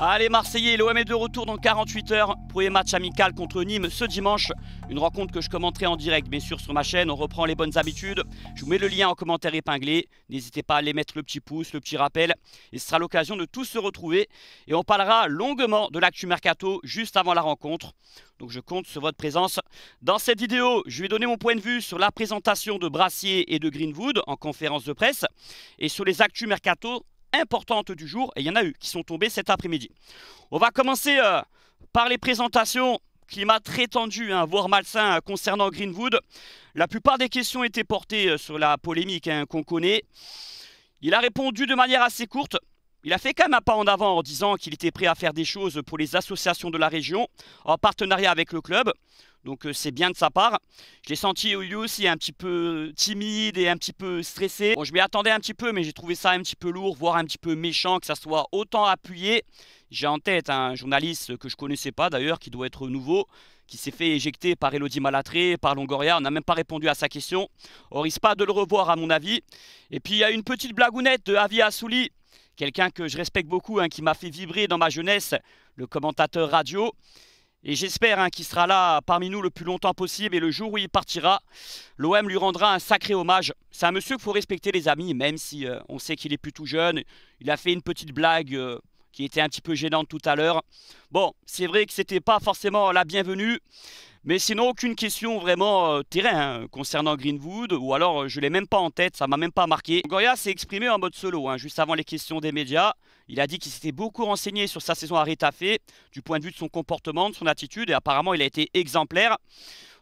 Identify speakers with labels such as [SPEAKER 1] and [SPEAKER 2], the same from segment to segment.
[SPEAKER 1] Allez Marseillais, l'OM est de retour dans 48 heures. pour les match amical contre Nîmes ce dimanche. Une rencontre que je commenterai en direct, bien sûr, sur ma chaîne. On reprend les bonnes habitudes. Je vous mets le lien en commentaire épinglé. N'hésitez pas à aller mettre le petit pouce, le petit rappel. Et ce sera l'occasion de tous se retrouver. Et on parlera longuement de l'actu mercato juste avant la rencontre. Donc je compte sur votre présence. Dans cette vidéo, je vais donner mon point de vue sur la présentation de Brassier et de Greenwood en conférence de presse et sur les actus mercato importantes du jour, et il y en a eu qui sont tombées cet après-midi. On va commencer euh, par les présentations climat très tendu, hein, voire malsain euh, concernant Greenwood. La plupart des questions étaient portées euh, sur la polémique hein, qu'on connaît. Il a répondu de manière assez courte. Il a fait quand même un pas en avant en disant qu'il était prêt à faire des choses pour les associations de la région en partenariat avec le club. Donc euh, c'est bien de sa part. Je l'ai senti lui aussi un petit peu timide et un petit peu stressé. Bon, je m'y attendais un petit peu, mais j'ai trouvé ça un petit peu lourd, voire un petit peu méchant, que ça soit autant appuyé. J'ai en tête un journaliste que je ne connaissais pas d'ailleurs, qui doit être nouveau, qui s'est fait éjecter par Elodie Malatré, par Longoria. On n'a même pas répondu à sa question. On risque pas de le revoir à mon avis. Et puis il y a une petite blagounette de Avi Assouli quelqu'un que je respecte beaucoup, hein, qui m'a fait vibrer dans ma jeunesse, le commentateur radio. Et j'espère hein, qu'il sera là parmi nous le plus longtemps possible. Et le jour où il partira, l'OM lui rendra un sacré hommage. C'est un monsieur qu'il faut respecter, les amis, même si euh, on sait qu'il est plutôt jeune. Il a fait une petite blague euh, qui était un petit peu gênante tout à l'heure. Bon, c'est vrai que ce n'était pas forcément la bienvenue. Mais sinon, aucune question vraiment euh, terrain hein, concernant Greenwood, ou alors je l'ai même pas en tête, ça m'a même pas marqué. Goya s'est exprimé en mode solo, hein, juste avant les questions des médias. Il a dit qu'il s'était beaucoup renseigné sur sa saison à Rétafé, du point de vue de son comportement, de son attitude, et apparemment il a été exemplaire.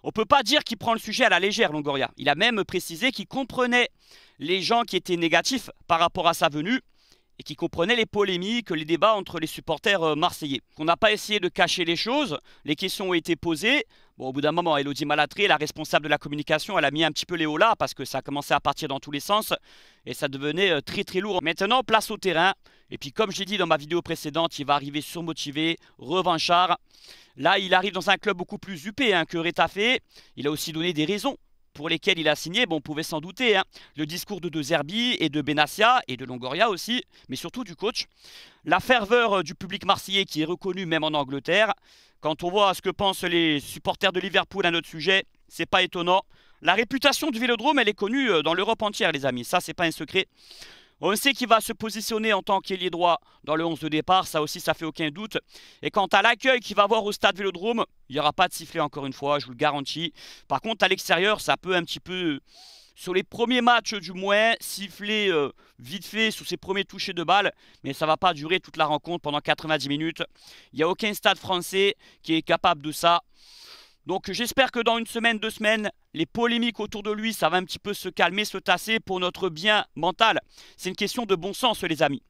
[SPEAKER 1] On ne peut pas dire qu'il prend le sujet à la légère, Longoria. Il a même précisé qu'il comprenait les gens qui étaient négatifs par rapport à sa venue et qui comprenait les polémiques, les débats entre les supporters euh, marseillais. On n'a pas essayé de cacher les choses, les questions ont été posées. Bon, au bout d'un moment, Elodie Malatré, la responsable de la communication, elle a mis un petit peu les hauts là parce que ça commençait à partir dans tous les sens et ça devenait euh, très très lourd. Maintenant, place au terrain. Et puis comme j'ai dit dans ma vidéo précédente, il va arriver surmotivé, revanchard. Là, il arrive dans un club beaucoup plus huppé hein, que Rétafé. Il a aussi donné des raisons pour lesquelles il a signé. Bon, on pouvait s'en douter. Hein. Le discours de De Zerbi et de Benassia et de Longoria aussi, mais surtout du coach. La ferveur euh, du public marseillais qui est reconnue même en Angleterre. Quand on voit ce que pensent les supporters de Liverpool à notre sujet, c'est pas étonnant. La réputation du Vélodrome, elle est connue euh, dans l'Europe entière, les amis. Ça, c'est pas un secret. On sait qu'il va se positionner en tant qu'ailier droit dans le 11 de départ, ça aussi ça fait aucun doute. Et quant à l'accueil qu'il va avoir au stade Vélodrome, il n'y aura pas de sifflet encore une fois, je vous le garantis. Par contre à l'extérieur, ça peut un petit peu, sur les premiers matchs du moins, siffler euh, vite fait sous ses premiers touchés de balle, mais ça ne va pas durer toute la rencontre pendant 90 minutes. Il n'y a aucun stade français qui est capable de ça. Donc j'espère que dans une semaine, deux semaines, les polémiques autour de lui, ça va un petit peu se calmer, se tasser pour notre bien mental. C'est une question de bon sens, les amis.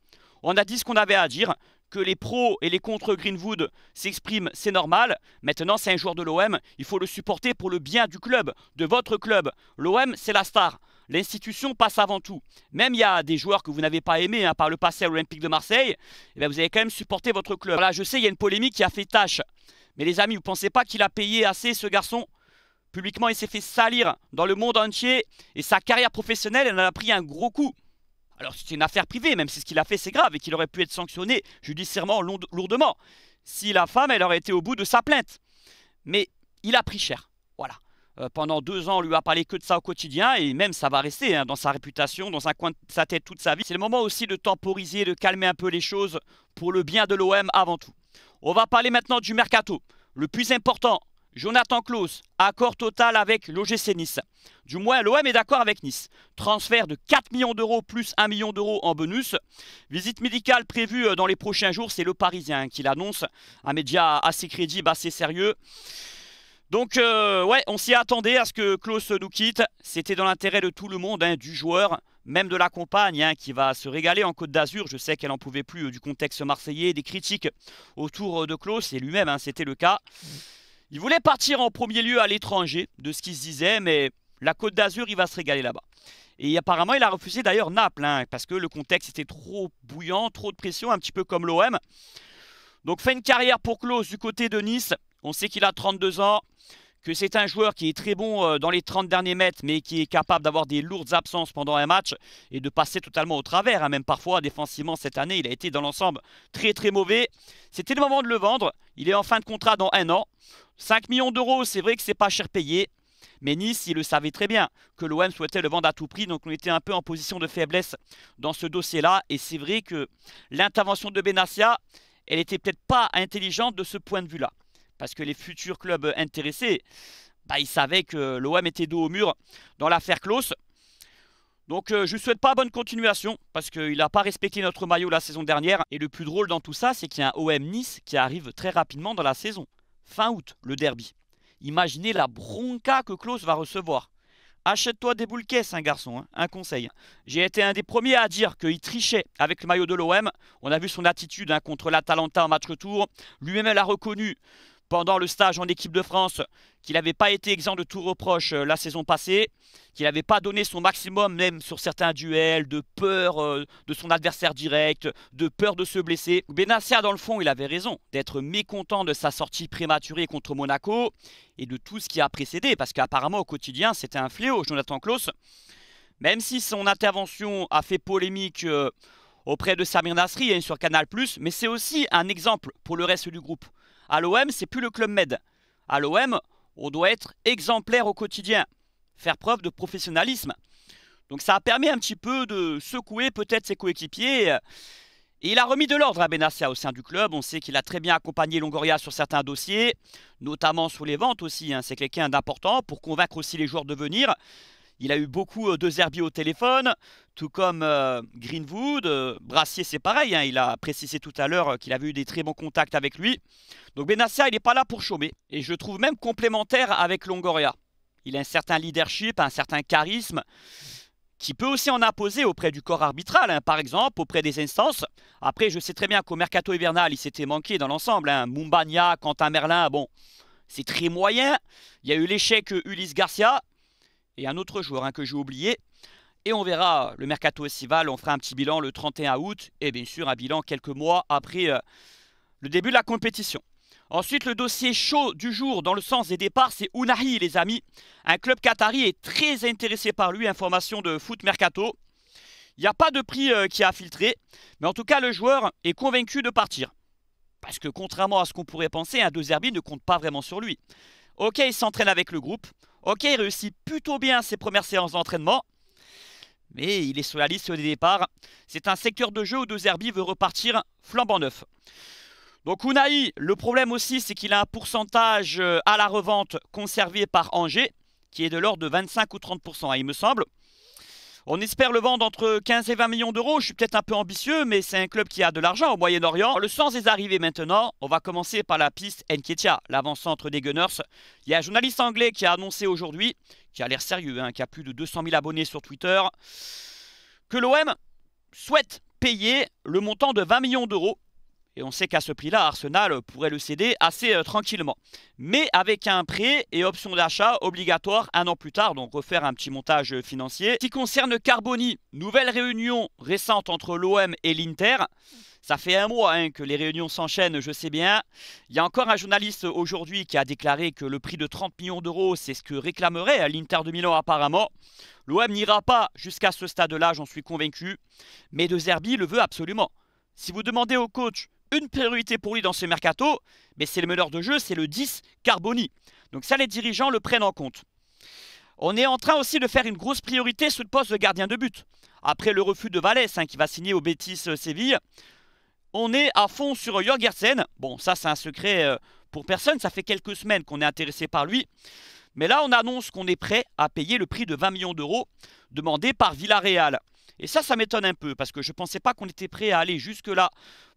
[SPEAKER 1] On a dit ce qu'on avait à dire, que les pros et les contre Greenwood s'expriment, c'est normal. Maintenant, c'est un joueur de l'OM, il faut le supporter pour le bien du club, de votre club. L'OM, c'est la star. L'institution passe avant tout. Même il y a des joueurs que vous n'avez pas aimés hein, par le passé à l'Olympique de Marseille, eh ben, vous avez quand même supporté votre club. Voilà, je sais, il y a une polémique qui a fait tâche mais les amis, vous pensez pas qu'il a payé assez ce garçon Publiquement, il s'est fait salir dans le monde entier et sa carrière professionnelle, elle en a pris un gros coup. Alors c'est une affaire privée, même si ce qu'il a fait c'est grave et qu'il aurait pu être sanctionné judiciairement lourdement. Si la femme, elle aurait été au bout de sa plainte. Mais il a pris cher. Voilà. Euh, pendant deux ans, on lui a parlé que de ça au quotidien et même ça va rester hein, dans sa réputation, dans un coin de sa tête toute sa vie. C'est le moment aussi de temporiser, de calmer un peu les choses pour le bien de l'OM avant tout. On va parler maintenant du mercato. Le plus important, Jonathan Klaus, accord total avec l'OGC Nice. Du moins, l'OM est d'accord avec Nice. Transfert de 4 millions d'euros plus 1 million d'euros en bonus. Visite médicale prévue euh, dans les prochains jours, c'est le Parisien qui l'annonce. Un média assez crédible, assez sérieux. Donc euh, ouais, on s'y attendait à ce que Klaus nous quitte. C'était dans l'intérêt de tout le monde, hein, du joueur, même de la compagne, hein, qui va se régaler en Côte d'Azur. Je sais qu'elle n'en pouvait plus euh, du contexte marseillais, des critiques autour euh, de Klaus, et lui-même, hein, c'était le cas. Il voulait partir en premier lieu à l'étranger, de ce qu'il se disait, mais la Côte d'Azur, il va se régaler là-bas. Et apparemment, il a refusé d'ailleurs Naples, parce que le contexte était trop bouillant, trop de pression, un petit peu comme l'OM. Donc fait une carrière pour Klaus du côté de Nice. On sait qu'il a 32 ans, que c'est un joueur qui est très bon euh, dans les 30 derniers mètres, mais qui est capable d'avoir des lourdes absences pendant un match et de passer totalement au travers. Hein. Même parfois, défensivement, cette année, il a été dans l'ensemble très très mauvais. C'était le moment de le vendre. Il est en fin de contrat dans un an. 5 millions d'euros, c'est vrai que c'est pas cher payé. Mais Nice, il le savait très bien que l'OM souhaitait le vendre à tout prix, donc on était un peu en position de faiblesse dans ce dossier-là. Et c'est vrai que l'intervention de Benassia, elle n'était peut-être pas intelligente de ce point de vue-là parce que les futurs clubs intéressés, bah, ils savaient que l'OM était dos au mur dans l'affaire Klaus. Donc euh, je ne souhaite pas bonne continuation parce qu'il n'a pas respecté notre maillot la saison dernière. Et le plus drôle dans tout ça, c'est qu'il y a un OM Nice qui arrive très rapidement dans la saison. Fin août, le derby. Imaginez la bronca que Klaus va recevoir. Achète-toi des boules caisses, un hein, garçon, hein, un conseil. J'ai été un des premiers à dire qu'il trichait avec le maillot de l'OM. On a vu son attitude hein, contre l'Atalanta en match retour. Lui-même a reconnu pendant le stage en équipe de France qu'il n'avait pas été exempt de tout reproche euh, la saison passée, qu'il n'avait pas donné son maximum même sur certains duels, de peur euh, de son adversaire direct, de peur de se blesser. Benassia, dans le fond, il avait raison d'être mécontent de sa sortie prématurée contre Monaco et de tout ce qui a précédé, parce qu'apparemment au quotidien, c'était un fléau, Jonathan Klaus. Même si son intervention a fait polémique euh, auprès de Samir Nasri hein, sur Canal+, mais c'est aussi un exemple pour le reste du groupe. À l'OM, c'est plus le club med. À l'OM, on doit être exemplaire au quotidien, faire preuve de professionnalisme. Donc ça a permis un petit peu de secouer peut-être ses coéquipiers. Et il a remis de l'ordre à Benassia au sein du club. On sait qu'il a très bien accompagné Longoria sur certains dossiers, notamment sur les ventes aussi. Hein. C'est quelqu'un d'important pour convaincre aussi les joueurs de venir. Il a eu beaucoup euh, de Zerbi au téléphone, tout comme euh, Greenwood. Euh, Brassier, c'est pareil. Hein, il a précisé tout à l'heure qu'il avait eu des très bons contacts avec lui. Donc Benassia, il n'est pas là pour chômer. Et je trouve même complémentaire avec Longoria. Il a un certain leadership, un certain charisme qui peut aussi en imposer auprès du corps arbitral, hein, par exemple, auprès des instances. Après, je sais très bien qu'au mercato hivernal, il s'était manqué dans l'ensemble. Hein. Quentin Merlin, bon, c'est très moyen. Il y a eu l'échec Ulysse Garcia et un autre joueur hein, que j'ai oublié. Et on verra le mercato estival, on fera un petit bilan le 31 août et bien sûr un bilan quelques mois après euh, le début de la compétition. Ensuite, le dossier chaud du jour dans le sens des départs, c'est Unahi, les amis. Un club qatari est très intéressé par lui, information de foot mercato. Il n'y a pas de prix euh, qui a filtré, mais en tout cas, le joueur est convaincu de partir. Parce que contrairement à ce qu'on pourrait penser, un 2 ne compte pas vraiment sur lui. Ok, il s'entraîne avec le groupe. Ok, il réussit plutôt bien ses premières séances d'entraînement, mais il est sur la liste des départ. C'est un secteur de jeu où De Zerbi veut repartir flambant neuf. Donc Unai, le problème aussi, c'est qu'il a un pourcentage euh, à la revente conservé par Angers, qui est de l'ordre de 25 ou 30%, hein, il me semble. On espère le vendre entre 15 et 20 millions d'euros. Je suis peut-être un peu ambitieux, mais c'est un club qui a de l'argent au Moyen-Orient. Le sens est arrivé maintenant, on va commencer par la piste Enketia, l'avant-centre des Gunners. Il y a un journaliste anglais qui a annoncé aujourd'hui, qui a l'air sérieux, hein, qui a plus de 200 000 abonnés sur Twitter, que l'OM souhaite payer le montant de 20 millions d'euros et on sait qu'à ce prix-là, Arsenal pourrait le céder assez euh, tranquillement. Mais avec un prêt et option d'achat obligatoire un an plus tard, donc refaire un petit montage financier. Qui concerne Carboni, nouvelle réunion récente entre l'OM et l'Inter. Ça fait un mois hein, que les réunions s'enchaînent, je sais bien. Il y a encore un journaliste aujourd'hui qui a déclaré que le prix de 30 millions d'euros, c'est ce que réclamerait euh, l'Inter de Milan apparemment. L'OM n'ira pas jusqu'à ce stade-là, j'en suis convaincu. Mais De Zerbi le veut absolument. Si vous demandez au coach une priorité pour lui dans ce mercato, mais c'est le meneur de jeu, c'est le 10 Carboni. Donc ça, les dirigeants le prennent en compte. On est en train aussi de faire une grosse priorité sous le poste de gardien de but. Après le refus de Valès, hein, qui va signer au Betis euh, Séville, on est à fond sur Jorgensen. Bon, ça, c'est un secret euh, pour personne. Ça fait quelques semaines qu'on est intéressé par lui. Mais là, on annonce qu'on est prêt à payer le prix de 20 millions d'euros demandé par Villarreal. Et ça, ça m'étonne un peu, parce que je ne pensais pas qu'on était prêt à aller jusque-là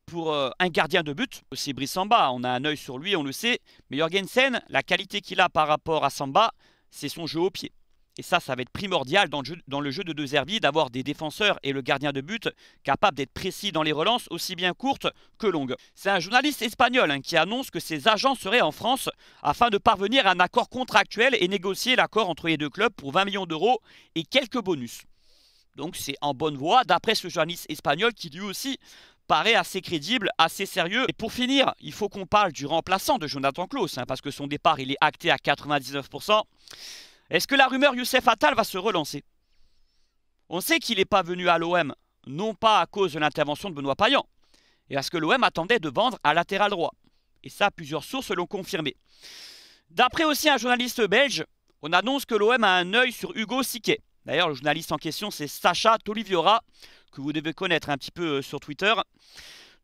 [SPEAKER 1] pour euh, un gardien de but, c'est Brice Samba. On a un œil sur lui, on le sait. Mais Jorgensen, la qualité qu'il a par rapport à Samba, c'est son jeu au pied. Et ça, ça va être primordial dans le jeu, de deux Zerbi d'avoir des défenseurs et le gardien de but capable d'être précis dans les relances, aussi bien courtes que longues. C'est un journaliste espagnol hein, qui annonce que ses agents seraient en France afin de parvenir à un accord contractuel et négocier l'accord entre les deux clubs pour 20 millions d'euros et quelques bonus. Donc c'est en bonne voie, d'après ce journaliste espagnol qui lui aussi paraît assez crédible, assez sérieux. Et pour finir, il faut qu'on parle du remplaçant de Jonathan Klaus, hein, parce que son départ, il est acté à 99%. Est-ce que la rumeur Youssef Attal va se relancer On sait qu'il n'est pas venu à l'OM, non pas à cause de l'intervention de Benoît Payan, et ce que l'OM attendait de vendre à latéral droit. Et ça, plusieurs sources l'ont confirmé. D'après aussi un journaliste belge, on annonce que l'OM a un œil sur Hugo Siquet. D'ailleurs, le journaliste en question, c'est Sacha Toliviora, que vous devez connaître un petit peu euh, sur Twitter.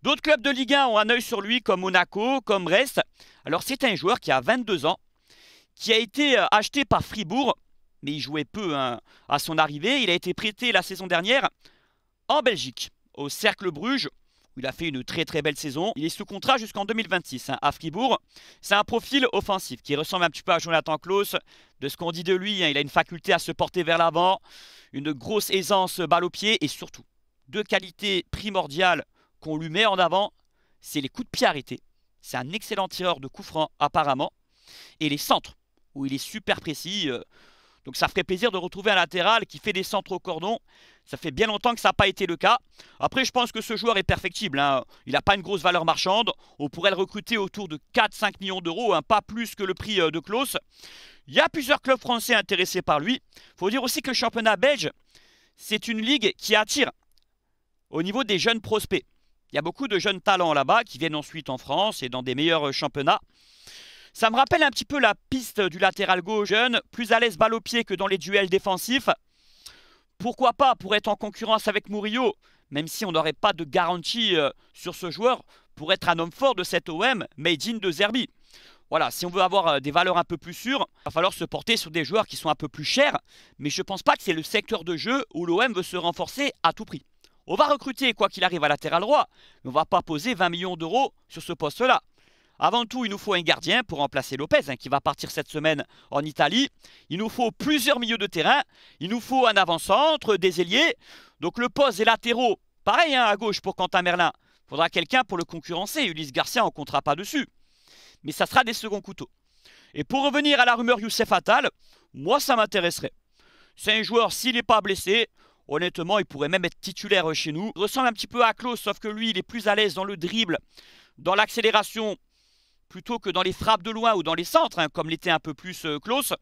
[SPEAKER 1] D'autres clubs de Ligue 1 ont un œil sur lui, comme Monaco, comme Brest. Alors c'est un joueur qui a 22 ans, qui a été euh, acheté par Fribourg, mais il jouait peu hein, à son arrivée. Il a été prêté la saison dernière en Belgique, au Cercle Bruges, où il a fait une très très belle saison. Il est sous contrat jusqu'en 2026 hein, à Fribourg. C'est un profil offensif qui ressemble un petit peu à Jonathan Klaus, de ce qu'on dit de lui. Hein, il a une faculté à se porter vers l'avant, une grosse aisance balle au pied et surtout deux qualités primordiales qu'on lui met en avant, c'est les coups de pied arrêtés. C'est un excellent tireur de coups francs apparemment. Et les centres, où il est super précis. Euh, donc ça ferait plaisir de retrouver un latéral qui fait des centres au cordon. Ça fait bien longtemps que ça n'a pas été le cas. Après, je pense que ce joueur est perfectible. Hein. Il n'a pas une grosse valeur marchande. On pourrait le recruter autour de 4-5 millions d'euros, hein, pas plus que le prix euh, de Klaus. Il y a plusieurs clubs français intéressés par lui. Il faut dire aussi que le championnat belge, c'est une ligue qui attire au niveau des jeunes prospects. Il y a beaucoup de jeunes talents là-bas qui viennent ensuite en France et dans des meilleurs euh, championnats. Ça me rappelle un petit peu la piste du latéral gauche jeune, plus à l'aise balle au pied que dans les duels défensifs. Pourquoi pas pour être en concurrence avec Murillo, même si on n'aurait pas de garantie euh, sur ce joueur pour être un homme fort de cette OM, made in de Zerbi. Voilà, si on veut avoir euh, des valeurs un peu plus sûres, il va falloir se porter sur des joueurs qui sont un peu plus chers, mais je ne pense pas que c'est le secteur de jeu où l'OM veut se renforcer à tout prix. On va recruter, quoi qu'il arrive, à latéral droit, mais on va pas poser 20 millions d'euros sur ce poste-là. Avant tout, il nous faut un gardien pour remplacer Lopez, hein, qui va partir cette semaine en Italie. Il nous faut plusieurs milieux de terrain. Il nous faut un avant-centre, des ailiers. Donc le poste des latéraux, pareil hein, à gauche pour Quentin Merlin. Il Faudra quelqu'un pour le concurrencer. Ulysse Garcia, on comptera pas dessus. Mais ça sera des seconds couteaux. Et pour revenir à la rumeur Youssef Attal, moi ça m'intéresserait. C'est un joueur, s'il n'est pas blessé, Honnêtement, il pourrait même être titulaire chez nous. ressemble un petit peu à Klaus, sauf que lui, il est plus à l'aise dans le dribble, dans l'accélération, plutôt que dans les frappes de loin ou dans les centres, hein, comme l'était un peu plus close euh,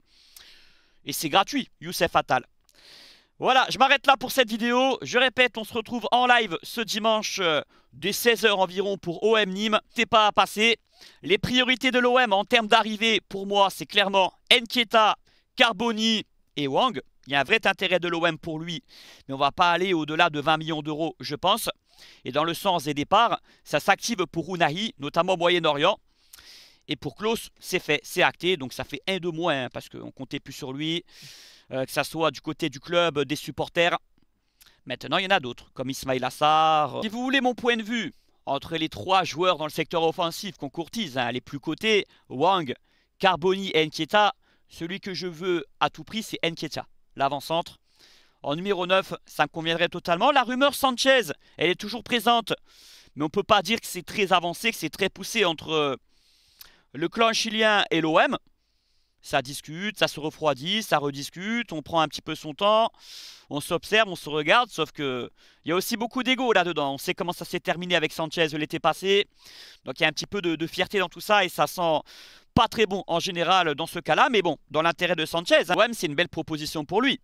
[SPEAKER 1] Et c'est gratuit, Youssef Attal. Voilà, je m'arrête là pour cette vidéo. Je répète, on se retrouve en live ce dimanche euh, dès 16h environ pour OM Nîmes. T'es pas à passer. Les priorités de l'OM en termes d'arrivée, pour moi, c'est clairement Enquieta, Carboni et Wang. Il y a un vrai intérêt de l'OM pour lui, mais on ne va pas aller au-delà de 20 millions d'euros, je pense. Et dans le sens des départs, ça s'active pour Unahi, notamment au Moyen-Orient. Et pour Klaus, c'est fait, c'est acté. Donc ça fait un de moins, hein, parce qu'on ne comptait plus sur lui, euh, que ça soit du côté du club, des supporters. Maintenant, il y en a d'autres, comme Ismail Assar. Si vous voulez mon point de vue, entre les trois joueurs dans le secteur offensif qu'on courtise, hein, les plus cotés, Wang, Carboni et Nketa, celui que je veux à tout prix, c'est Nketa l'avant-centre. En numéro 9, ça me conviendrait totalement. La rumeur Sanchez, elle est toujours présente. Mais on ne peut pas dire que c'est très avancé, que c'est très poussé entre euh, le clan chilien et l'OM. Ça discute, ça se refroidit, ça rediscute, on prend un petit peu son temps, on s'observe, on se regarde, sauf que il y a aussi beaucoup d'ego là-dedans. On sait comment ça s'est terminé avec Sanchez l'été passé. Donc il y a un petit peu de fierté dans tout ça et ça sent pas très bon en général dans ce cas-là, mais bon, dans l'intérêt de Sanchez, l'OM hein. c'est une belle proposition pour lui.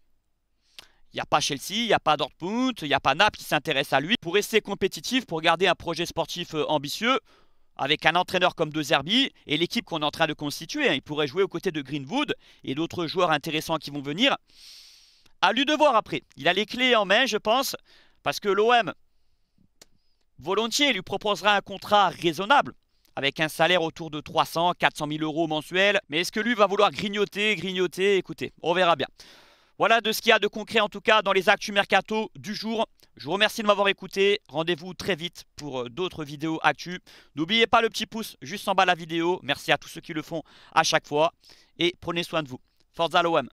[SPEAKER 1] Il n'y a pas Chelsea, il n'y a pas Dortmund, il n'y a pas Nap qui s'intéresse à lui. Pour rester compétitif, pour garder un projet sportif euh, ambitieux, avec un entraîneur comme De Zerbi et l'équipe qu'on est en train de constituer, hein. il pourrait jouer aux côtés de Greenwood et d'autres joueurs intéressants qui vont venir. À lui de voir après. Il a les clés en main, je pense, parce que l'OM, volontiers, lui proposera un contrat raisonnable avec un salaire autour de 300, 400 000 euros mensuels. Mais est-ce que lui va vouloir grignoter, grignoter Écoutez, on verra bien. Voilà de ce qu'il y a de concret en tout cas dans les actus mercato du jour. Je vous remercie de m'avoir écouté. Rendez-vous très vite pour euh, d'autres vidéos actu. N'oubliez pas le petit pouce juste en bas de la vidéo. Merci à tous ceux qui le font à chaque fois. Et prenez soin de vous. Forza l'OM